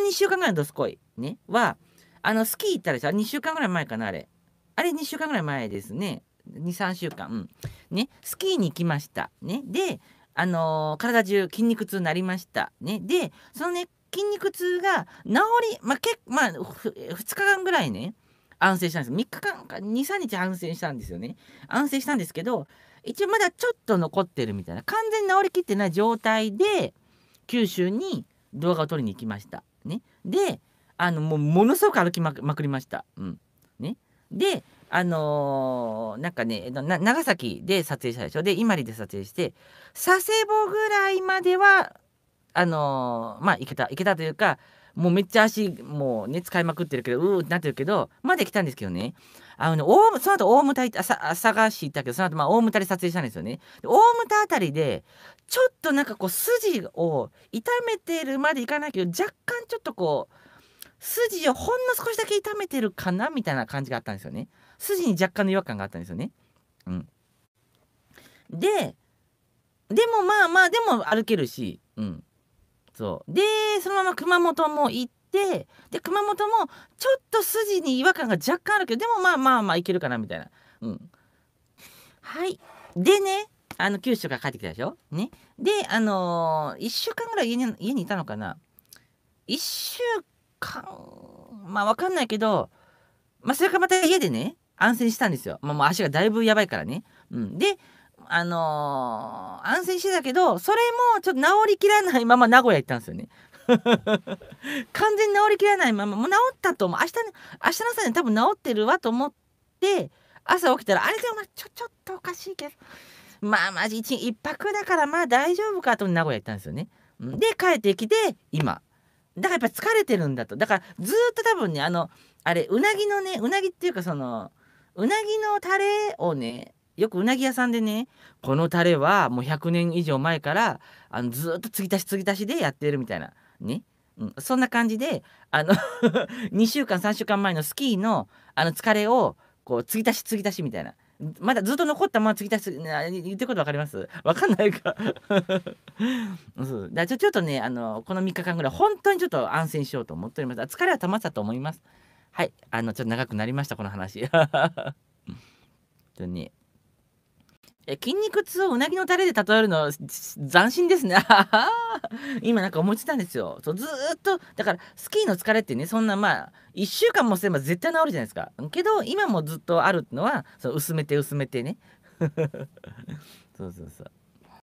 の2週間ぐらいのどすこい、ね、は、あの、スキー行ったでしょ ?2 週間ぐらい前かな、あれ。あれ2週間ぐらい前ですね。2、3週間。うん。ね、スキーに行きました。ね。で、あのー、体中筋肉痛になりました。ね。で、そのね、筋肉痛が治り、まあ、けまあ、2日間ぐらいね、安静したんです。3日間か、2、3日安静したんですよね。安静したんですけど、一応まだちょっと残ってるみたいな、完全に治りきってない状態で、九州に動画を撮りに行きました。ね、であのもうものすごく歩きまくりました。うんね、であのー、なんかね長崎で撮影したでしょで伊万里で撮影して佐世保ぐらいまではあのー、まあ行けた行けたというかもうめっちゃ足もうね使いまくってるけどうーってなってるけどまで来たんですけどねあのね大その後大牟田探し行ったけどその後まあ大牟田で撮影したんですよね。大牟田たりでちょっとなんかこう筋を痛めてるまでいかないけど若干ちょっとこう筋をほんの少しだけ痛めてるかなみたいな感じがあったんですよね筋に若干の違和感があったんですよねうんででもまあまあでも歩けるしうんそうでそのまま熊本も行ってで熊本もちょっと筋に違和感が若干あるけどでもまあまあまあいけるかなみたいなうんはいでねあの九州から帰ってきたでしょねであのー、1週間ぐらい家に家にいたのかな1週間まあ分かんないけどまあそれからまた家でね安静したんですよ、まあ、もう足がだいぶやばいからね、うん、であのー、安静してたけどそれもちょっと治りきらないまま名古屋行ったんですよね 完全に治りきらないままもう治ったと思う明日明日の朝に多分治ってるわと思って朝起きたらあれでお前ちょちょっとおかしいけどまあまあ1泊だからまあ大丈夫かと名古屋行ったんですよね。で帰ってきて今だからやっぱ疲れてるんだとだからずっと多分ねあのあれうなぎのねうなぎっていうかそのうなぎのタレをねよくうなぎ屋さんでねこのタレはもう100年以上前からあのずっと継ぎ足し継ぎ足しでやってるみたいなね、うん、そんな感じであの2 週間3週間前のスキーのあの疲れをこう継ぎ足し継ぎ足しみたいなまだずっと残ったまま継ぎ足す言ってること分かります分かんないか そうだちょちょっとねあのこの3日間ぐらい本当にちょっと安静しようと思っております疲れはたまったと思いますはいあのちょっと長くなりましたこの話本当にえ筋肉痛をうなぎのタレで例えるの斬新ですね 今なんか思いついたんですよそうずっとだからスキーの疲れってねそんなまあ1週間もすれば絶対治るじゃないですかけど今もずっとあるのはそう薄めて薄めてね そうそうそう